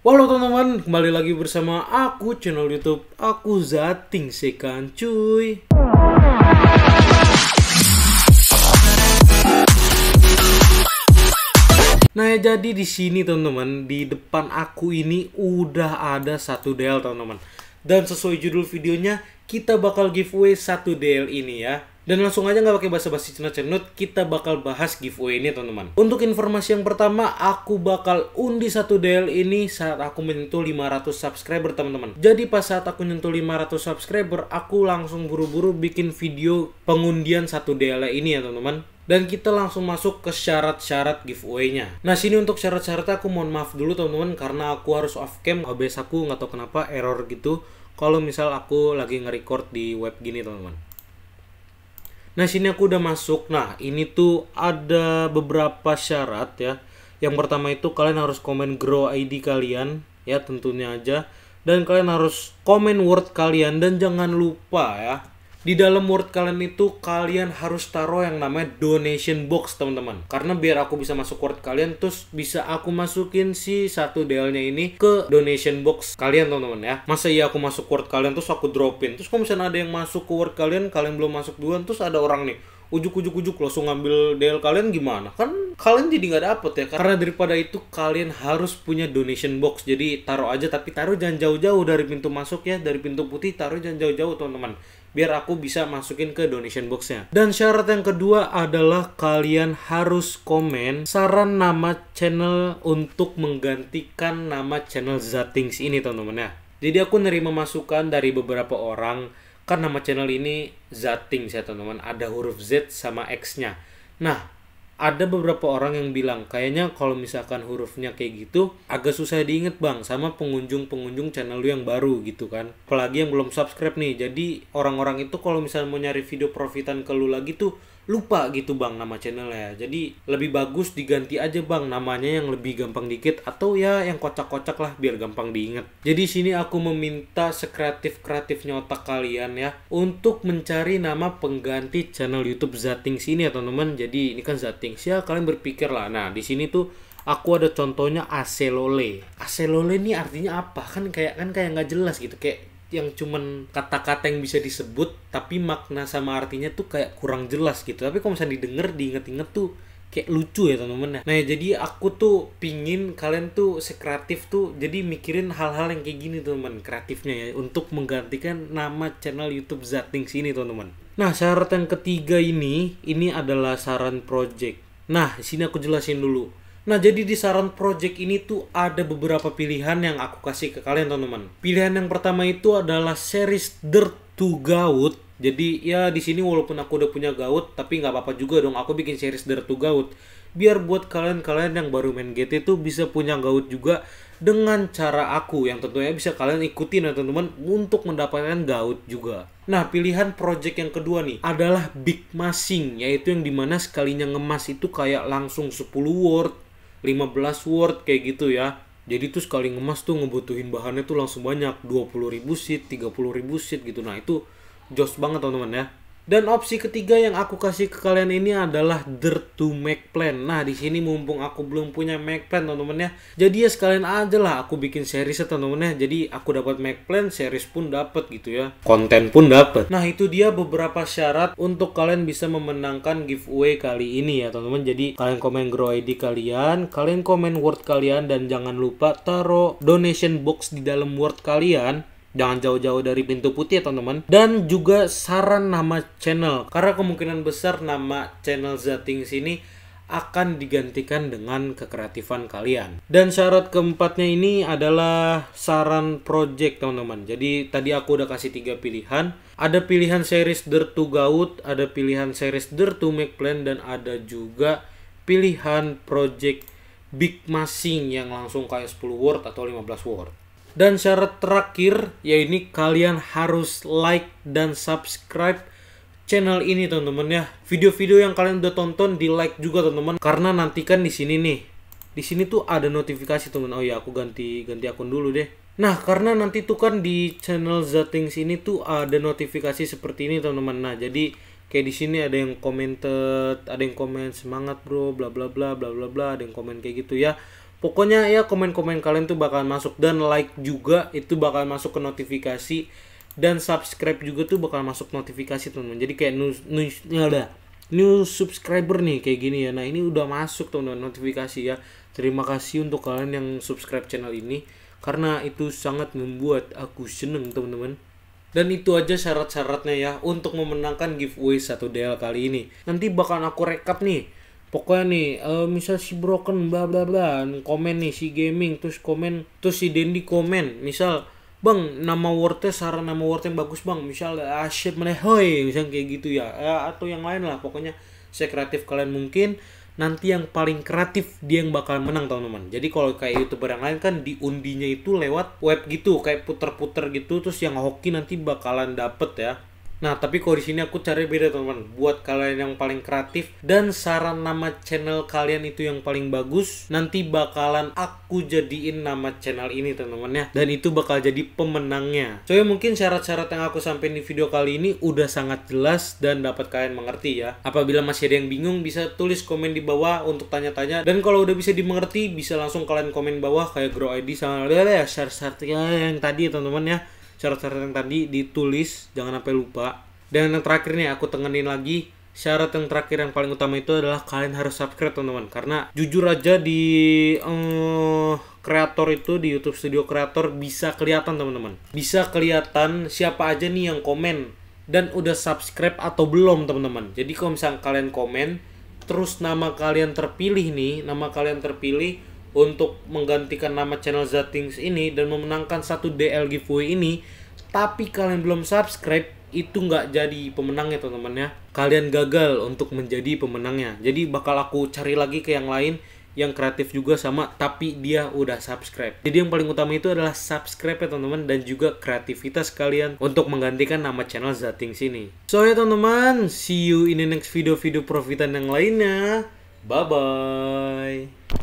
Halo teman-teman, kembali lagi bersama aku channel YouTube aku Zating Sekan cuy. Nah, ya, jadi di sini teman-teman, di depan aku ini udah ada satu DL teman-teman. Dan sesuai judul videonya, kita bakal giveaway satu DL ini ya. Dan langsung aja nggak pakai basa-basi cenut-cenut, kita bakal bahas giveaway ini teman-teman. Untuk informasi yang pertama, aku bakal undi satu DL ini saat aku menyentuh 500 subscriber teman-teman. Jadi pas saat aku menyentuh 500 subscriber, aku langsung buru-buru bikin video pengundian satu DL ini ya teman-teman dan kita langsung masuk ke syarat-syarat giveaway-nya. Nah, sini untuk syarat-syaratnya aku mohon maaf dulu teman-teman karena aku harus off cam OBS aku nggak tahu kenapa error gitu kalau misal aku lagi nge-record di web gini teman-teman. Nah sini aku udah masuk. Nah ini tuh ada beberapa syarat ya. Yang pertama itu kalian harus komen grow ID kalian ya tentunya aja. Dan kalian harus komen word kalian dan jangan lupa ya di dalam word kalian itu kalian harus taruh yang namanya donation box teman-teman. Karena biar aku bisa masuk word kalian terus bisa aku masukin si satu dl ini ke donation box kalian teman-teman ya. Masa iya aku masuk word kalian terus aku dropin. Terus kalau misalnya ada yang masuk ke word kalian, kalian belum masuk duluan terus ada orang nih ujuk-ujuk-ujuk langsung ngambil DL kalian gimana? Kan kalian jadi nggak dapet ya. Kan? Karena daripada itu kalian harus punya donation box. Jadi taruh aja tapi taruh jangan jauh-jauh dari pintu masuk ya, dari pintu putih taruh jangan jauh-jauh teman-teman biar aku bisa masukin ke donation boxnya. Dan syarat yang kedua adalah kalian harus komen saran nama channel untuk menggantikan nama channel Zatings ini teman-teman ya. Jadi aku nerima masukan dari beberapa orang kan nama channel ini Zatings ya teman-teman ada huruf Z sama X-nya. Nah, ada beberapa orang yang bilang kayaknya kalau misalkan hurufnya kayak gitu agak susah diinget bang sama pengunjung-pengunjung channel lu yang baru gitu kan apalagi yang belum subscribe nih jadi orang-orang itu kalau misalnya mau nyari video profitan ke lu lagi tuh lupa gitu bang nama channel ya jadi lebih bagus diganti aja bang namanya yang lebih gampang dikit atau ya yang kocak-kocak lah biar gampang diinget jadi sini aku meminta sekreatif kreatifnya otak kalian ya untuk mencari nama pengganti channel YouTube Zatings ini ya teman-teman jadi ini kan Zatings ya kalian berpikir lah nah di sini tuh aku ada contohnya acelole acelole ini artinya apa kan kayak kan kayak nggak jelas gitu kayak yang cuman kata-kata yang bisa disebut tapi makna sama artinya tuh kayak kurang jelas gitu tapi kalau misalnya didengar diinget-inget tuh kayak lucu ya teman-teman ya. nah ya, jadi aku tuh pingin kalian tuh sekreatif tuh jadi mikirin hal-hal yang kayak gini teman-teman kreatifnya ya untuk menggantikan nama channel YouTube Zatings ini teman-teman nah syarat yang ketiga ini ini adalah saran project nah sini aku jelasin dulu Nah, jadi di saran project ini tuh ada beberapa pilihan yang aku kasih ke kalian, teman-teman. Pilihan yang pertama itu adalah series Dirt to Gaut. Jadi ya di sini walaupun aku udah punya Gaut, tapi nggak apa-apa juga dong aku bikin series Dirt to Gaut. Biar buat kalian-kalian yang baru main GT tuh bisa punya Gaut juga dengan cara aku yang tentunya bisa kalian ikutin ya teman-teman untuk mendapatkan Gaut juga. Nah, pilihan project yang kedua nih adalah big masing yaitu yang dimana sekalinya ngemas itu kayak langsung 10 word 15 word kayak gitu ya. Jadi tuh sekali ngemas tuh ngebutuhin bahannya tuh langsung banyak, 20.000 sheet, 30.000 sheet gitu. Nah, itu joss banget teman-teman ya. Dan opsi ketiga yang aku kasih ke kalian ini adalah dirt to make plan. Nah, di sini mumpung aku belum punya make plan, teman-teman ya. Jadi ya sekalian aja lah aku bikin series ya, teman-teman ya. Jadi aku dapat make plan, series pun dapat gitu ya. Konten pun dapat. Nah, itu dia beberapa syarat untuk kalian bisa memenangkan giveaway kali ini ya, teman-teman. Jadi kalian komen grow ID kalian, kalian komen word kalian dan jangan lupa taruh donation box di dalam word kalian Jangan jauh-jauh dari pintu putih ya teman-teman. Dan juga saran nama channel. Karena kemungkinan besar nama channel Zating sini akan digantikan dengan kekreatifan kalian. Dan syarat keempatnya ini adalah saran project teman-teman. Jadi tadi aku udah kasih tiga pilihan. Ada pilihan series Dirt to Gaut, ada pilihan series Dirt to Make Plan, dan ada juga pilihan project Big Masing yang langsung kayak 10 word atau 15 word. Dan syarat terakhir yaitu kalian harus like dan subscribe channel ini teman-teman ya. Video-video yang kalian udah tonton di like juga teman-teman karena nantikan di sini nih. Di sini tuh ada notifikasi teman. Oh ya aku ganti ganti akun dulu deh. Nah, karena nanti tuh kan di channel Zatings ini tuh ada notifikasi seperti ini teman-teman. Nah, jadi kayak di sini ada yang commented, ada yang komen semangat bro, bla bla bla bla bla bla, ada yang komen kayak gitu ya pokoknya ya komen-komen kalian tuh bakal masuk dan like juga itu bakal masuk ke notifikasi dan subscribe juga tuh bakal masuk notifikasi teman-teman jadi kayak new new ada ya new subscriber nih kayak gini ya nah ini udah masuk teman-teman notifikasi ya terima kasih untuk kalian yang subscribe channel ini karena itu sangat membuat aku seneng teman-teman dan itu aja syarat-syaratnya ya untuk memenangkan giveaway satu DL kali ini nanti bakal aku rekap nih pokoknya nih uh, misal si broken bla bla bla komen nih si gaming terus komen terus si Dendi komen misal bang nama wordnya saran nama word yang bagus bang misal asyik ah, menehoy, melehoi misal kayak gitu ya eh, atau yang lain lah pokoknya sekreatif kalian mungkin nanti yang paling kreatif dia yang bakal menang teman-teman jadi kalau kayak youtuber yang lain kan diundinya itu lewat web gitu kayak puter-puter gitu terus yang hoki nanti bakalan dapet ya Nah, tapi kalau di sini aku cari beda teman-teman. Buat kalian yang paling kreatif dan saran nama channel kalian itu yang paling bagus, nanti bakalan aku jadiin nama channel ini teman-teman ya. Dan itu bakal jadi pemenangnya. So, ya, mungkin syarat-syarat yang aku sampaikan di video kali ini udah sangat jelas dan dapat kalian mengerti ya. Apabila masih ada yang bingung bisa tulis komen di bawah untuk tanya-tanya dan kalau udah bisa dimengerti bisa langsung kalian komen bawah kayak grow ID sama ya share-share yang tadi teman-teman ya syarat-syarat yang tadi ditulis jangan sampai lupa dan yang terakhir nih aku tengenin lagi syarat yang terakhir yang paling utama itu adalah kalian harus subscribe teman-teman karena jujur aja di eh, kreator itu di YouTube Studio Kreator bisa kelihatan teman-teman bisa kelihatan siapa aja nih yang komen dan udah subscribe atau belum teman-teman jadi kalau misalnya kalian komen terus nama kalian terpilih nih nama kalian terpilih untuk menggantikan nama channel Zatings ini dan memenangkan satu DL giveaway ini tapi kalian belum subscribe itu nggak jadi pemenangnya teman-teman ya kalian gagal untuk menjadi pemenangnya jadi bakal aku cari lagi ke yang lain yang kreatif juga sama tapi dia udah subscribe. Jadi yang paling utama itu adalah subscribe ya teman-teman dan juga kreativitas kalian untuk menggantikan nama channel Zating sini. So ya teman-teman, see you in the next video-video profitan yang lainnya. Bye bye.